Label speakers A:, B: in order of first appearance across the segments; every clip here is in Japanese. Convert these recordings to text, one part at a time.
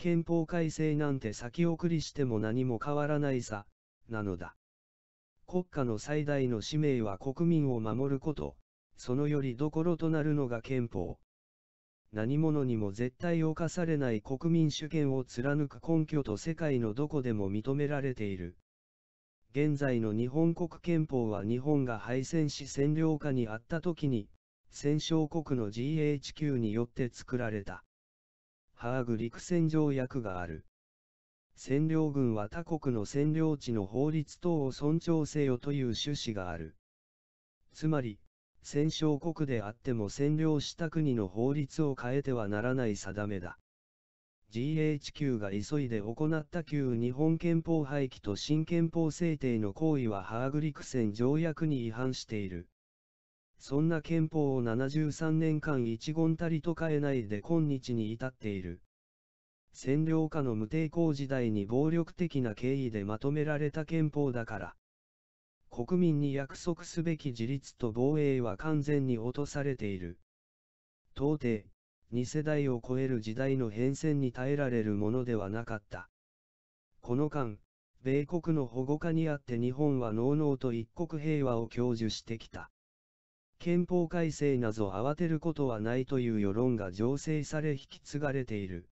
A: 憲法改正なんて先送りしても何も変わらないさ、なのだ。国家の最大の使命は国民を守ること、そのよりどころとなるのが憲法。何者にも絶対侵されない国民主権を貫く根拠と世界のどこでも認められている。現在の日本国憲法は日本が敗戦し占領下にあった時に、戦勝国の GHQ によって作られた。ハーグ陸戦条約がある。占領軍は他国の占領地の法律等を尊重せよという趣旨がある。つまり、戦勝国であっても占領した国の法律を変えてはならない定めだ。GHQ が急いで行った旧日本憲法廃棄と新憲法制定の行為はハーグ陸戦条約に違反している。そんな憲法を73年間一言たりと変えないで今日に至っている。占領下の無抵抗時代に暴力的な経緯でまとめられた憲法だから。国民に約束すべき自立と防衛は完全に落とされている。到底、二世代を超える時代の変遷に耐えられるものではなかった。この間、米国の保護下にあって日本は能々と一国平和を享受してきた。憲法改正など慌てることはないという世論が醸成され引き継がれている。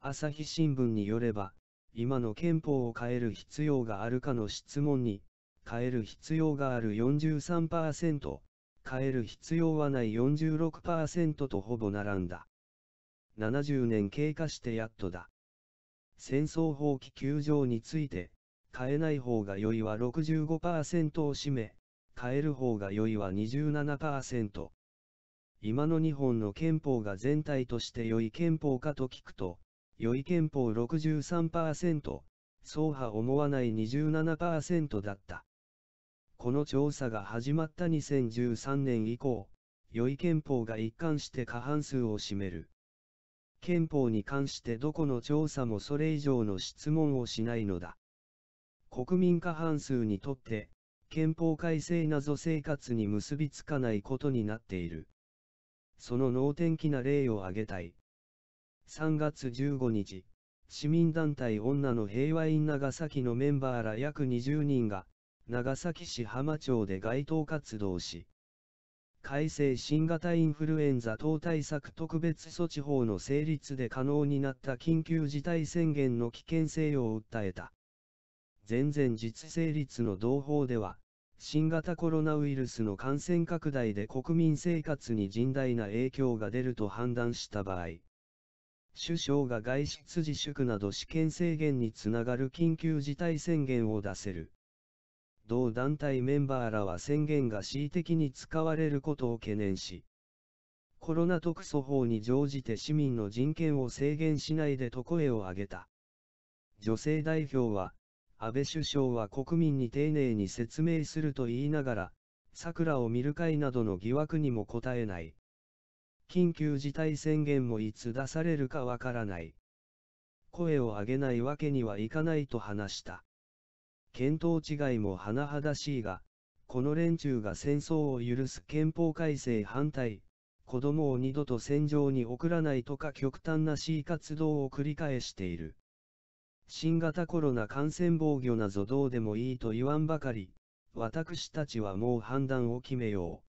A: 朝日新聞によれば、今の憲法を変える必要があるかの質問に、変える必要がある43%、変える必要はない46%とほぼ並んだ。70年経過してやっとだ。戦争放棄球場について、変えない方が良いは65%を占め、変える方が良いは27%。今の日本の憲法が全体として良い憲法かと聞くと、良い憲法63%、そうは思わない27%だった。この調査が始まった2013年以降、良い憲法が一貫して過半数を占める。憲法に関してどこの調査もそれ以上の質問をしないのだ。国民過半数にとって、憲法改正謎生活に結びつかないことになっている。その能天気な例を挙げたい。3月15日、市民団体女の平和院長崎のメンバーら約20人が、長崎市浜町で街頭活動し、改正新型インフルエンザ等対策特別措置法の成立で可能になった緊急事態宣言の危険性を訴えた。全然実成率の同胞では、新型コロナウイルスの感染拡大で国民生活に甚大な影響が出ると判断した場合、首相が外出自粛など試験制限につながる緊急事態宣言を出せる。同団体メンバーらは宣言が恣意的に使われることを懸念し、コロナ特措法に乗じて市民の人権を制限しないでと声を上げた。女性代表は、安倍首相は国民に丁寧に説明すると言いながら、桜を見る会などの疑惑にも答えない。緊急事態宣言もいつ出されるかわからない。声を上げないわけにはいかないと話した。見当違いも甚だしいが、この連中が戦争を許す憲法改正反対、子供を二度と戦場に送らないとか極端な意活動を繰り返している。新型コロナ感染防御などどうでもいいと言わんばかり、私たちはもう判断を決めよう。